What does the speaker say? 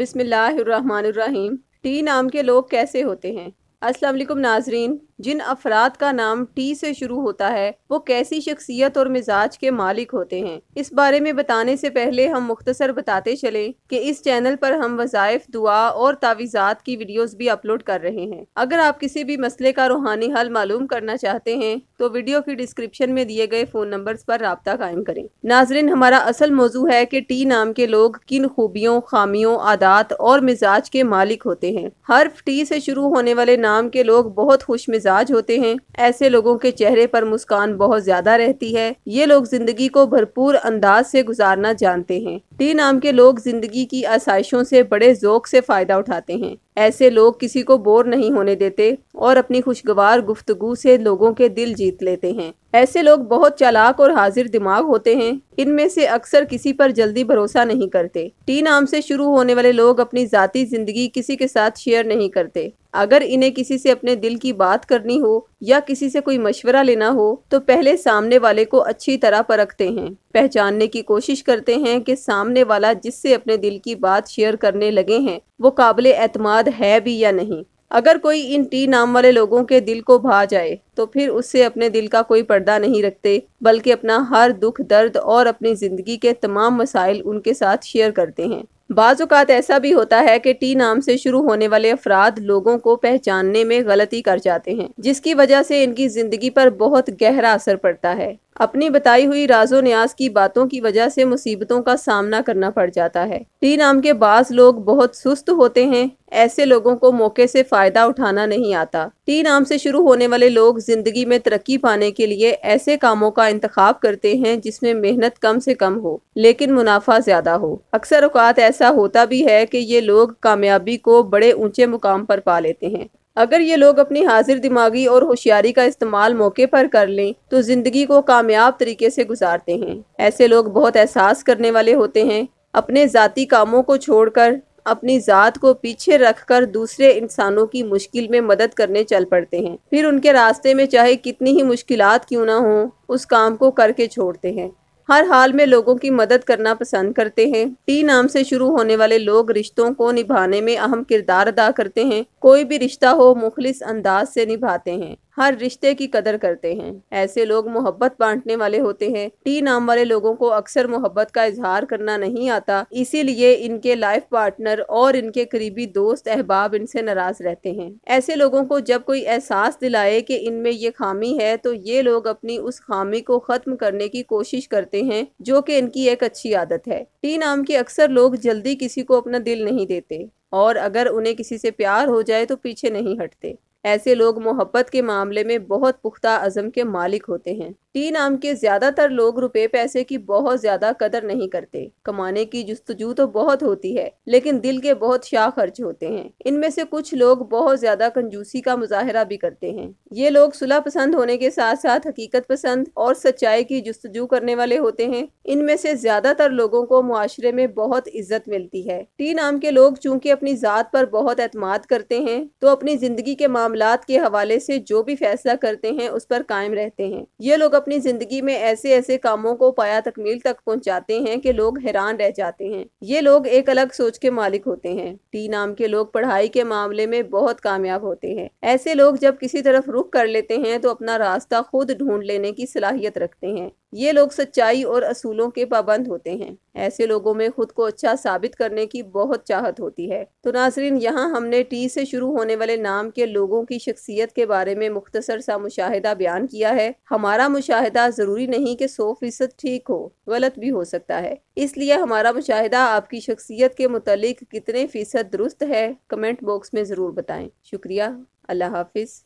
बिसमीम टी नाम के लोग कैसे होते हैं अस्सलाम नाजरीन जिन अफराद का नाम टी से शुरू होता है वो कैसी शख्सियत और मिजाज के मालिक होते हैं इस बारे में बताने से पहले हम मुख्तसर बताते चले कि इस चैनल पर हम वज़ायफ दुआ और तावीज़ात की वीडियोस भी अपलोड कर रहे हैं अगर आप किसी भी मसले का रूहानी हल मालूम करना चाहते हैं तो वीडियो की डिस्क्रिप्शन में दिए गए फ़ोन नंबर पर रबता कायम करें नाजरन हमारा असल मौजू है की टी नाम के लोग किन खूबियों खामियों आदात और मिजाज के मालिक होते हैं हर टी से शुरू होने वाले नाम के लोग बहुत खुश मिजाज होते हैं ऐसे लोगों के चेहरे पर मुस्कान बहुत ज्यादा रहती है ये लोग जिंदगी को भरपूर अंदाज से गुजारना जानते हैं टी नाम के लोग जिंदगी की आसाइशों से बड़े जोक से फ़ायदा उठाते हैं ऐसे लोग किसी को बोर नहीं होने देते और अपनी खुशगवार गुफ्तगु से लोगों के दिल जीत लेते हैं ऐसे लोग बहुत चालाक और हाजिर दिमाग होते हैं इनमें से अक्सर किसी पर जल्दी भरोसा नहीं करते टी नाम से शुरू होने वाले लोग अपनी जाती जिंदगी किसी के साथ शेयर नहीं करते अगर इन्हें किसी से अपने दिल की बात करनी हो या किसी से कोई मशवरा लेना हो तो पहले सामने वाले को अच्छी तरह परखते हैं पहचानने की कोशिश करते हैं कि सामने वाला जिससे अपने दिल की बात शेयर करने लगे हैं वो काबिल एतमाद है भी या नहीं अगर कोई इन टी नाम वाले लोगों के दिल को भा जाए तो फिर उससे अपने दिल का कोई पर्दा नहीं रखते बल्कि अपना हर दुख दर्द और अपनी ज़िंदगी के तमाम मसाइल उनके साथ शेयर करते हैं बाज़ात ऐसा भी होता है कि टी नाम से शुरू होने वाले अफराद लोगों को पहचानने में गलती कर जाते हैं जिसकी वजह से इनकी ज़िंदगी पर बहुत गहरा असर पड़ता है अपनी बताई हुई राजो न्याज की बातों की वजह से मुसीबतों का सामना करना पड़ जाता है टी नाम के बास लोग बहुत सुस्त होते हैं ऐसे लोगों को मौके से फ़ायदा उठाना नहीं आता टी नाम से शुरू होने वाले लोग ज़िंदगी में तरक्की पाने के लिए ऐसे कामों का इंतखाब करते हैं जिसमें मेहनत कम से कम हो लेकिन मुनाफा ज़्यादा हो अक्सर औकात ऐसा होता भी है कि ये लोग कामयाबी को बड़े ऊंचे मुकाम पर पा लेते हैं अगर ये लोग अपनी हाजिर दिमागी और होशियारी का इस्तेमाल मौके पर कर लें तो ज़िंदगी को कामयाब तरीके से गुजारते हैं ऐसे लोग बहुत एहसास करने वाले होते हैं अपने ज़ाती कामों को छोड़कर अपनी ज़ात को पीछे रखकर दूसरे इंसानों की मुश्किल में मदद करने चल पड़ते हैं फिर उनके रास्ते में चाहे कितनी ही मुश्किलात क्यों ना हों उस काम को करके छोड़ते हैं हर हाल में लोगों की मदद करना पसंद करते हैं टी नाम से शुरू होने वाले लोग रिश्तों को निभाने में अहम किरदार अदा करते हैं कोई भी रिश्ता हो मुखलिस अंदाज से निभाते हैं हर रिश्ते की कदर करते हैं ऐसे लोग मोहब्बत बांटने वाले होते हैं टी नाम वाले लोगों को अक्सर मोहब्बत का इजहार करना नहीं आता इसीलिए इनके लाइफ पार्टनर और इनके करीबी दोस्त अहबाब इनसे नाराज रहते हैं ऐसे लोगों को जब कोई एहसास दिलाए कि इनमें ये खामी है तो ये लोग अपनी उस खामी को खत्म करने की कोशिश करते हैं जो कि इनकी एक अच्छी आदत है टी नाम के अक्सर लोग जल्दी किसी को अपना दिल नहीं देते और अगर उन्हें किसी से प्यार हो जाए तो पीछे नहीं हटते ऐसे लोग मोहब्बत के मामले में बहुत पुख्ता अज़म के मालिक होते हैं टी नाम के ज़्यादातर लोग रुपए पैसे की बहुत ज़्यादा कदर नहीं करते कमाने की जस्तजू तो बहुत होती है लेकिन दिल के बहुत शाह खर्च होते हैं इनमें से कुछ लोग बहुत ज़्यादा कंजूसी का मुजाहरा भी करते हैं ये लोग सुलह पसंद होने के साथ साथ हकीकत पसंद और सच्चाई की जस्तजू करने वाले होते हैं इनमें से ज़्यादातर लोगों को मुआरे में बहुत इज्जत मिलती है टी नाम के लोग चूँकि अपनी ज़ात पर बहुत अतमाद करते हैं तो अपनी ज़िंदगी के मामले मामला के हवाले से जो भी फैसला करते हैं उस पर कायम रहते हैं ये लोग अपनी जिंदगी में ऐसे ऐसे कामों को पाया तकमील तक पहुँचाते हैं कि लोग हैरान रह जाते हैं ये लोग एक अलग सोच के मालिक होते हैं टी नाम के लोग पढ़ाई के मामले में बहुत कामयाब होते हैं ऐसे लोग जब किसी तरफ रुख कर लेते हैं तो अपना रास्ता खुद ढूंढ लेने की सलाहियत रखते हैं ये लोग सच्चाई और असूलों के पाबंद होते हैं ऐसे लोगों में खुद को अच्छा साबित करने की बहुत चाहत होती है तो नाजरीन यहाँ हमने टी से शुरू होने वाले नाम के लोगों की शख्सियत के बारे में मुख्तसर सा मुशाहिदा बयान किया है हमारा मुशाहिदा ज़रूरी नहीं कि सौ फीसद ठीक हो गलत भी हो सकता है इसलिए हमारा मुशाहिदा आपकी शख्सियत के मुतलिक कितने फीसद दुरुस्त है कमेंट बॉक्स में ज़रूर बताएं शुक्रिया अल्लाह हाफिज़